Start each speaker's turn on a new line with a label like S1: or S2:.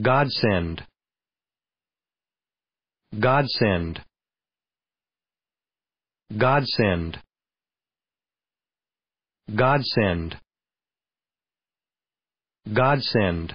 S1: Godsend Godsend Godsend Godsend Godsend